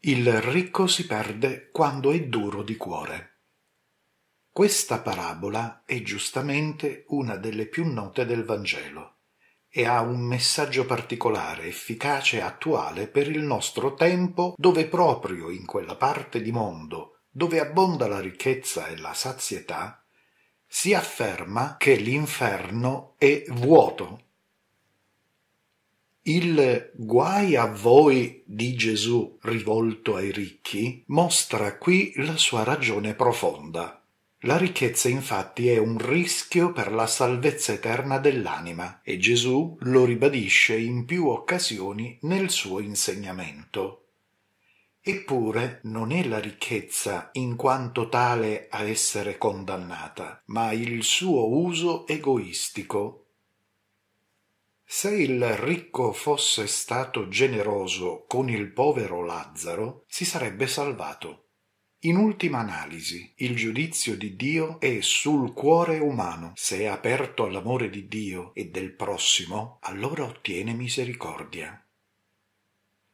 Il ricco si perde quando è duro di cuore. Questa parabola è giustamente una delle più note del Vangelo e ha un messaggio particolare, efficace e attuale per il nostro tempo dove proprio in quella parte di mondo dove abbonda la ricchezza e la sazietà, si afferma che l'inferno è vuoto il guai a voi di Gesù rivolto ai ricchi mostra qui la sua ragione profonda. La ricchezza infatti è un rischio per la salvezza eterna dell'anima e Gesù lo ribadisce in più occasioni nel suo insegnamento. Eppure non è la ricchezza in quanto tale a essere condannata, ma il suo uso egoistico se il ricco fosse stato generoso con il povero Lazzaro, si sarebbe salvato. In ultima analisi, il giudizio di Dio è sul cuore umano. Se è aperto all'amore di Dio e del prossimo, allora ottiene misericordia.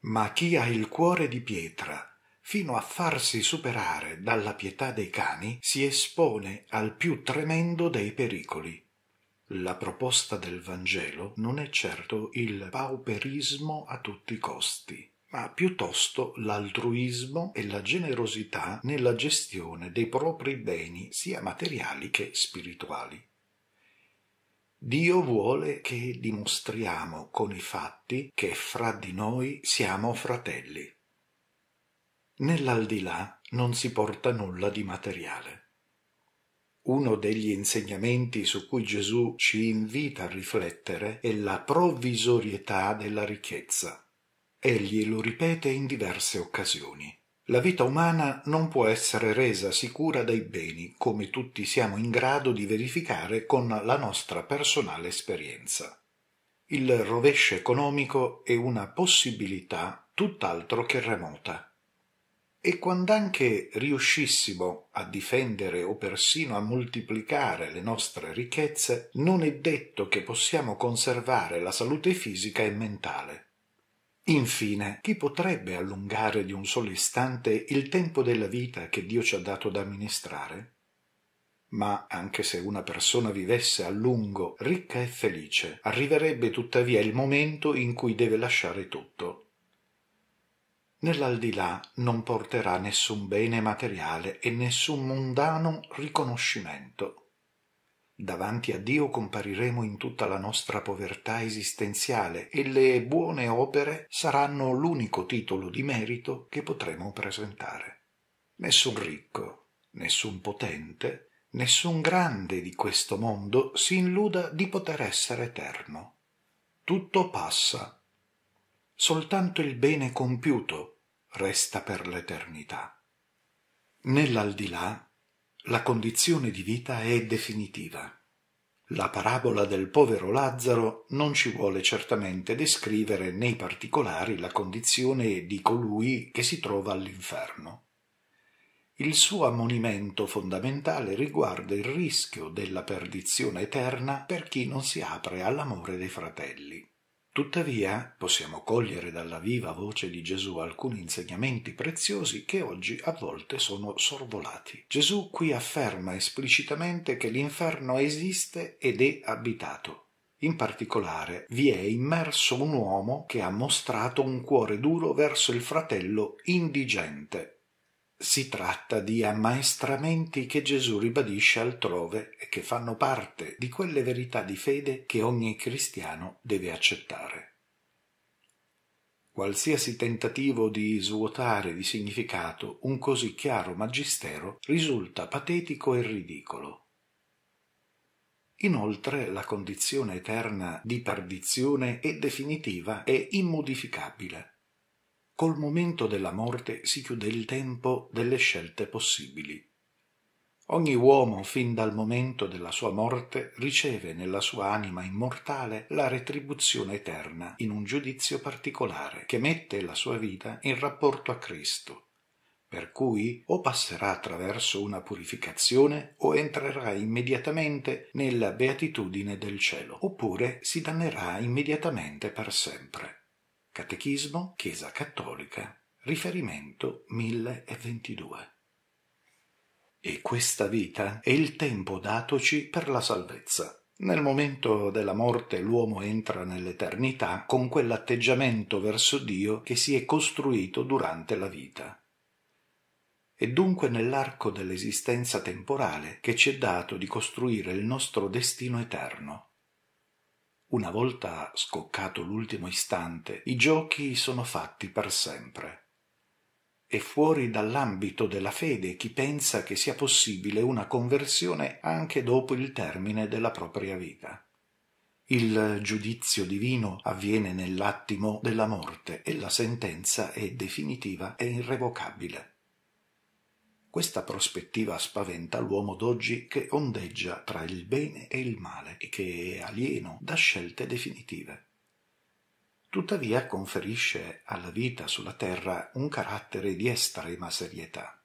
Ma chi ha il cuore di pietra fino a farsi superare dalla pietà dei cani, si espone al più tremendo dei pericoli. La proposta del Vangelo non è certo il pauperismo a tutti i costi, ma piuttosto l'altruismo e la generosità nella gestione dei propri beni sia materiali che spirituali. Dio vuole che dimostriamo con i fatti che fra di noi siamo fratelli. Nell'aldilà non si porta nulla di materiale. Uno degli insegnamenti su cui Gesù ci invita a riflettere è la provvisorietà della ricchezza. Egli lo ripete in diverse occasioni. La vita umana non può essere resa sicura dai beni, come tutti siamo in grado di verificare con la nostra personale esperienza. Il rovescio economico è una possibilità tutt'altro che remota. E quand'anche riuscissimo a difendere o persino a moltiplicare le nostre ricchezze, non è detto che possiamo conservare la salute fisica e mentale. Infine, chi potrebbe allungare di un solo istante il tempo della vita che Dio ci ha dato da amministrare? Ma anche se una persona vivesse a lungo ricca e felice, arriverebbe tuttavia il momento in cui deve lasciare tutto nell'aldilà non porterà nessun bene materiale e nessun mondano riconoscimento. Davanti a Dio compariremo in tutta la nostra povertà esistenziale e le buone opere saranno l'unico titolo di merito che potremo presentare. Nessun ricco, nessun potente, nessun grande di questo mondo si illuda di poter essere eterno. Tutto passa soltanto il bene compiuto resta per l'eternità. Nell'aldilà la condizione di vita è definitiva. La parabola del povero Lazzaro non ci vuole certamente descrivere nei particolari la condizione di colui che si trova all'inferno. Il suo ammonimento fondamentale riguarda il rischio della perdizione eterna per chi non si apre all'amore dei fratelli. Tuttavia possiamo cogliere dalla viva voce di Gesù alcuni insegnamenti preziosi che oggi a volte sono sorvolati. Gesù qui afferma esplicitamente che l'inferno esiste ed è abitato. In particolare vi è immerso un uomo che ha mostrato un cuore duro verso il fratello indigente si tratta di ammaestramenti che Gesù ribadisce altrove e che fanno parte di quelle verità di fede che ogni cristiano deve accettare. Qualsiasi tentativo di svuotare di significato un così chiaro magistero risulta patetico e ridicolo. Inoltre la condizione eterna di perdizione è definitiva e immodificabile col momento della morte si chiude il tempo delle scelte possibili. Ogni uomo, fin dal momento della sua morte, riceve nella sua anima immortale la retribuzione eterna in un giudizio particolare che mette la sua vita in rapporto a Cristo, per cui o passerà attraverso una purificazione o entrerà immediatamente nella beatitudine del cielo, oppure si dannerà immediatamente per sempre. Catechismo Chiesa Cattolica, riferimento 1022. E questa vita è il tempo datoci per la salvezza. Nel momento della morte l'uomo entra nell'eternità con quell'atteggiamento verso Dio che si è costruito durante la vita. È dunque nell'arco dell'esistenza temporale che ci è dato di costruire il nostro destino eterno. Una volta scoccato l'ultimo istante, i giochi sono fatti per sempre. È fuori dall'ambito della fede chi pensa che sia possibile una conversione anche dopo il termine della propria vita. Il giudizio divino avviene nell'attimo della morte e la sentenza è definitiva e irrevocabile. Questa prospettiva spaventa l'uomo d'oggi che ondeggia tra il bene e il male e che è alieno da scelte definitive. Tuttavia conferisce alla vita sulla Terra un carattere di estrema serietà.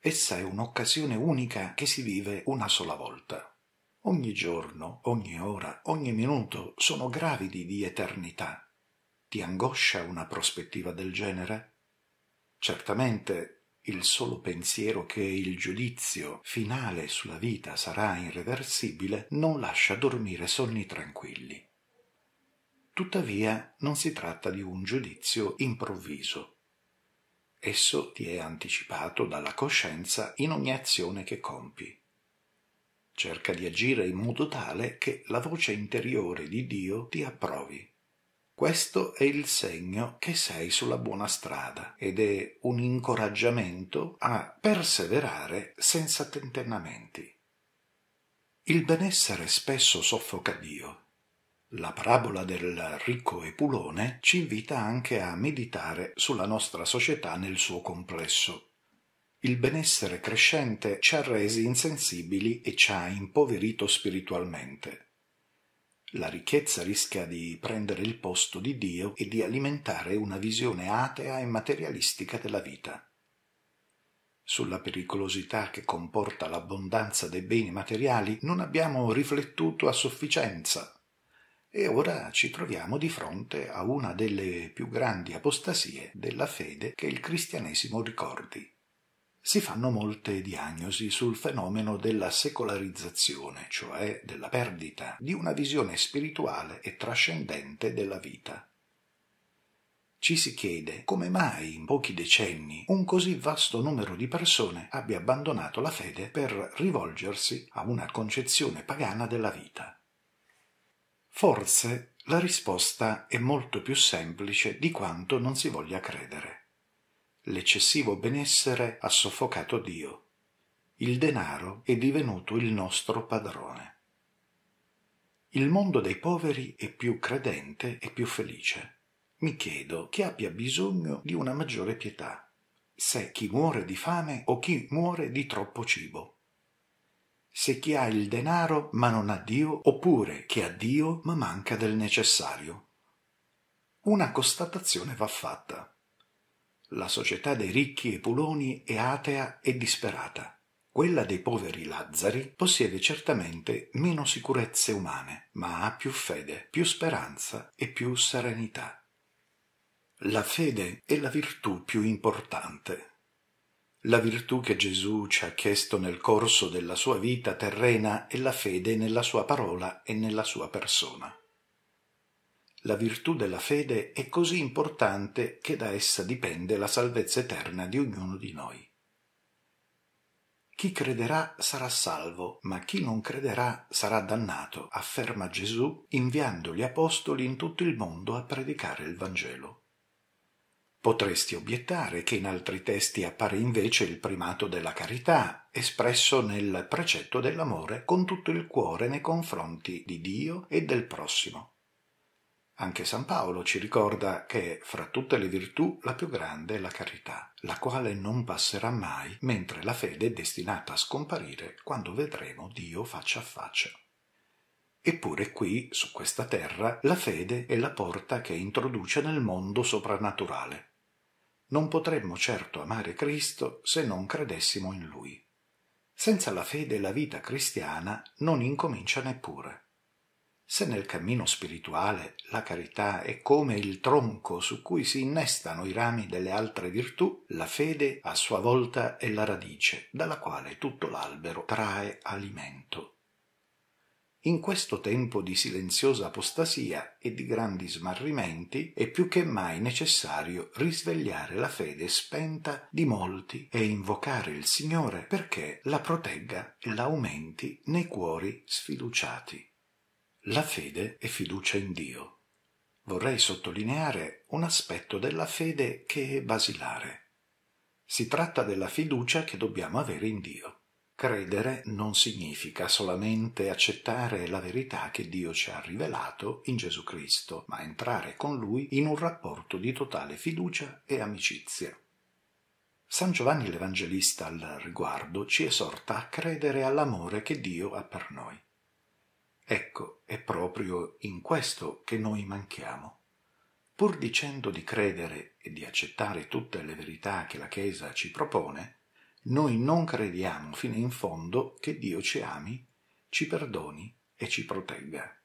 Essa è un'occasione unica che si vive una sola volta. Ogni giorno, ogni ora, ogni minuto sono gravidi di eternità. Ti angoscia una prospettiva del genere? Certamente il solo pensiero che il giudizio finale sulla vita sarà irreversibile non lascia dormire sonni tranquilli. Tuttavia non si tratta di un giudizio improvviso. Esso ti è anticipato dalla coscienza in ogni azione che compi. Cerca di agire in modo tale che la voce interiore di Dio ti approvi questo è il segno che sei sulla buona strada ed è un incoraggiamento a perseverare senza tentennamenti. Il benessere spesso soffoca Dio. La parabola del ricco epulone ci invita anche a meditare sulla nostra società nel suo complesso. Il benessere crescente ci ha resi insensibili e ci ha impoverito spiritualmente. La ricchezza rischia di prendere il posto di Dio e di alimentare una visione atea e materialistica della vita. Sulla pericolosità che comporta l'abbondanza dei beni materiali non abbiamo riflettuto a sufficienza e ora ci troviamo di fronte a una delle più grandi apostasie della fede che il cristianesimo ricordi si fanno molte diagnosi sul fenomeno della secolarizzazione, cioè della perdita di una visione spirituale e trascendente della vita. Ci si chiede come mai in pochi decenni un così vasto numero di persone abbia abbandonato la fede per rivolgersi a una concezione pagana della vita. Forse la risposta è molto più semplice di quanto non si voglia credere. L'eccessivo benessere ha soffocato Dio. Il denaro è divenuto il nostro padrone. Il mondo dei poveri è più credente e più felice. Mi chiedo chi abbia bisogno di una maggiore pietà, se chi muore di fame o chi muore di troppo cibo. Se chi ha il denaro ma non ha Dio, oppure chi ha Dio ma manca del necessario. Una constatazione va fatta. La società dei ricchi e puloni è atea e disperata. Quella dei poveri Lazzari possiede certamente meno sicurezze umane, ma ha più fede, più speranza e più serenità. La fede è la virtù più importante. La virtù che Gesù ci ha chiesto nel corso della sua vita terrena è la fede nella sua parola e nella sua persona. La virtù della fede è così importante che da essa dipende la salvezza eterna di ognuno di noi. Chi crederà sarà salvo, ma chi non crederà sarà dannato, afferma Gesù inviando gli apostoli in tutto il mondo a predicare il Vangelo. Potresti obiettare che in altri testi appare invece il primato della carità, espresso nel precetto dell'amore con tutto il cuore nei confronti di Dio e del prossimo. Anche San Paolo ci ricorda che fra tutte le virtù la più grande è la carità, la quale non passerà mai, mentre la fede è destinata a scomparire quando vedremo Dio faccia a faccia. Eppure qui, su questa terra, la fede è la porta che introduce nel mondo soprannaturale. Non potremmo certo amare Cristo se non credessimo in Lui. Senza la fede la vita cristiana non incomincia neppure. Se nel cammino spirituale la carità è come il tronco su cui si innestano i rami delle altre virtù, la fede a sua volta è la radice dalla quale tutto l'albero trae alimento. In questo tempo di silenziosa apostasia e di grandi smarrimenti è più che mai necessario risvegliare la fede spenta di molti e invocare il Signore perché la protegga e l'aumenti nei cuori sfiduciati. La fede e fiducia in Dio. Vorrei sottolineare un aspetto della fede che è basilare. Si tratta della fiducia che dobbiamo avere in Dio. Credere non significa solamente accettare la verità che Dio ci ha rivelato in Gesù Cristo, ma entrare con Lui in un rapporto di totale fiducia e amicizia. San Giovanni l'Evangelista al riguardo ci esorta a credere all'amore che Dio ha per noi. Ecco, è proprio in questo che noi manchiamo. Pur dicendo di credere e di accettare tutte le verità che la Chiesa ci propone, noi non crediamo fino in fondo che Dio ci ami, ci perdoni e ci protegga.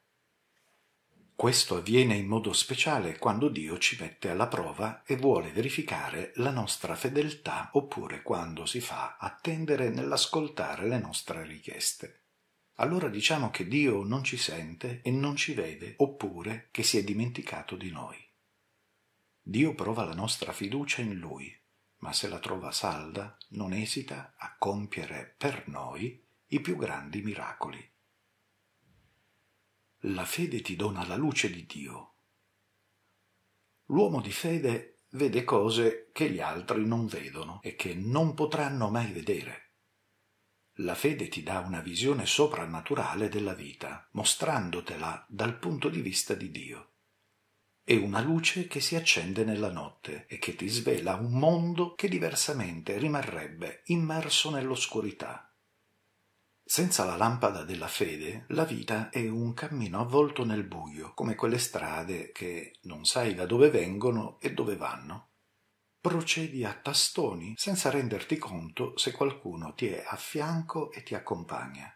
Questo avviene in modo speciale quando Dio ci mette alla prova e vuole verificare la nostra fedeltà oppure quando si fa attendere nell'ascoltare le nostre richieste allora diciamo che Dio non ci sente e non ci vede, oppure che si è dimenticato di noi. Dio prova la nostra fiducia in Lui, ma se la trova salda non esita a compiere per noi i più grandi miracoli. La fede ti dona la luce di Dio. L'uomo di fede vede cose che gli altri non vedono e che non potranno mai vedere. La fede ti dà una visione soprannaturale della vita, mostrandotela dal punto di vista di Dio. È una luce che si accende nella notte e che ti svela un mondo che diversamente rimarrebbe immerso nell'oscurità. Senza la lampada della fede, la vita è un cammino avvolto nel buio, come quelle strade che non sai da dove vengono e dove vanno procedi a tastoni senza renderti conto se qualcuno ti è a fianco e ti accompagna.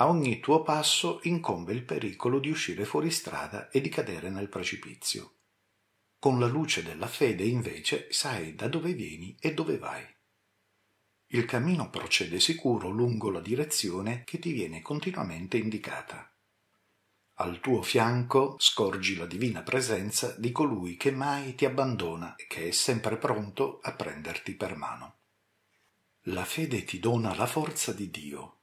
A ogni tuo passo incombe il pericolo di uscire fuori strada e di cadere nel precipizio. Con la luce della fede, invece, sai da dove vieni e dove vai. Il cammino procede sicuro lungo la direzione che ti viene continuamente indicata. Al tuo fianco scorgi la divina presenza di colui che mai ti abbandona e che è sempre pronto a prenderti per mano. La fede ti dona la forza di Dio.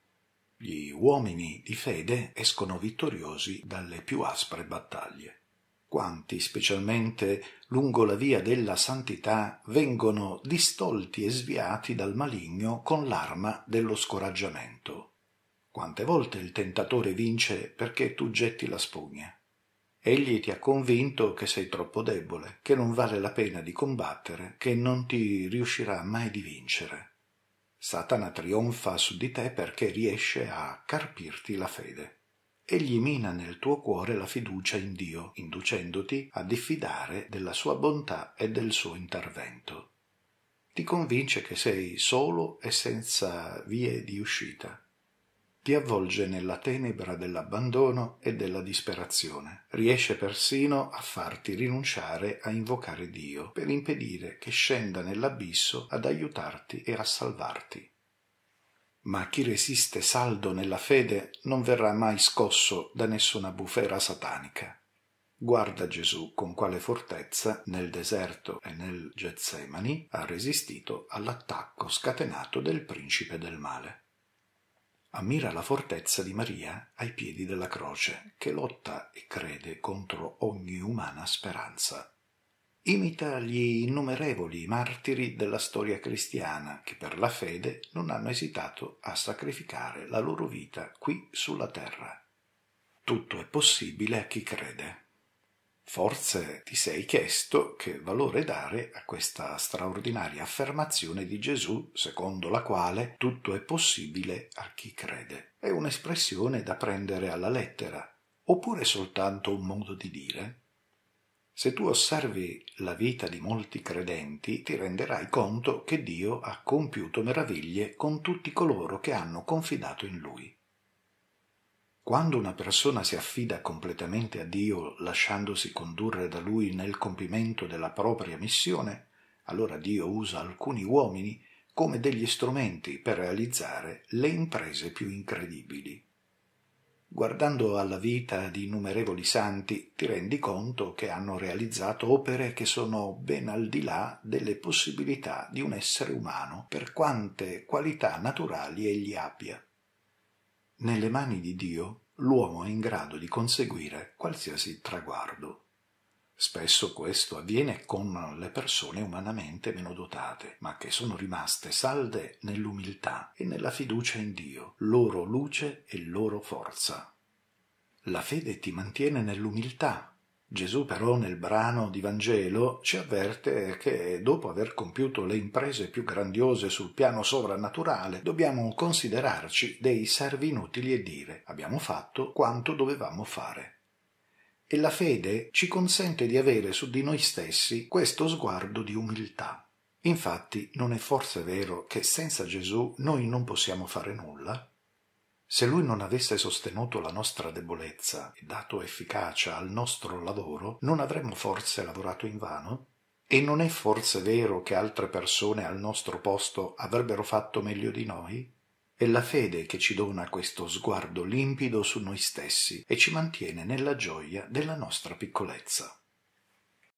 Gli uomini di fede escono vittoriosi dalle più aspre battaglie. Quanti, specialmente lungo la via della santità, vengono distolti e sviati dal maligno con l'arma dello scoraggiamento, quante volte il tentatore vince perché tu getti la spugna? Egli ti ha convinto che sei troppo debole, che non vale la pena di combattere, che non ti riuscirà mai di vincere. Satana trionfa su di te perché riesce a carpirti la fede. Egli mina nel tuo cuore la fiducia in Dio, inducendoti a diffidare della sua bontà e del suo intervento. Ti convince che sei solo e senza vie di uscita, ti avvolge nella tenebra dell'abbandono e della disperazione. Riesce persino a farti rinunciare a invocare Dio per impedire che scenda nell'abisso ad aiutarti e a salvarti. Ma chi resiste saldo nella fede non verrà mai scosso da nessuna bufera satanica. Guarda Gesù con quale fortezza nel deserto e nel Getsemani ha resistito all'attacco scatenato del principe del male ammira la fortezza di Maria ai piedi della croce, che lotta e crede contro ogni umana speranza. Imita gli innumerevoli martiri della storia cristiana che per la fede non hanno esitato a sacrificare la loro vita qui sulla terra. Tutto è possibile a chi crede. Forse ti sei chiesto che valore dare a questa straordinaria affermazione di Gesù secondo la quale tutto è possibile a chi crede. È un'espressione da prendere alla lettera, oppure soltanto un modo di dire? Se tu osservi la vita di molti credenti, ti renderai conto che Dio ha compiuto meraviglie con tutti coloro che hanno confidato in Lui. Quando una persona si affida completamente a Dio lasciandosi condurre da Lui nel compimento della propria missione, allora Dio usa alcuni uomini come degli strumenti per realizzare le imprese più incredibili. Guardando alla vita di innumerevoli santi ti rendi conto che hanno realizzato opere che sono ben al di là delle possibilità di un essere umano per quante qualità naturali egli abbia. Nelle mani di Dio l'uomo è in grado di conseguire qualsiasi traguardo. Spesso questo avviene con le persone umanamente meno dotate, ma che sono rimaste salde nell'umiltà e nella fiducia in Dio, loro luce e loro forza. La fede ti mantiene nell'umiltà Gesù però nel brano di Vangelo ci avverte che dopo aver compiuto le imprese più grandiose sul piano sovrannaturale dobbiamo considerarci dei servi inutili e dire abbiamo fatto quanto dovevamo fare. E la fede ci consente di avere su di noi stessi questo sguardo di umiltà. Infatti non è forse vero che senza Gesù noi non possiamo fare nulla? Se lui non avesse sostenuto la nostra debolezza e dato efficacia al nostro lavoro, non avremmo forse lavorato in vano? E non è forse vero che altre persone al nostro posto avrebbero fatto meglio di noi? È la fede che ci dona questo sguardo limpido su noi stessi e ci mantiene nella gioia della nostra piccolezza.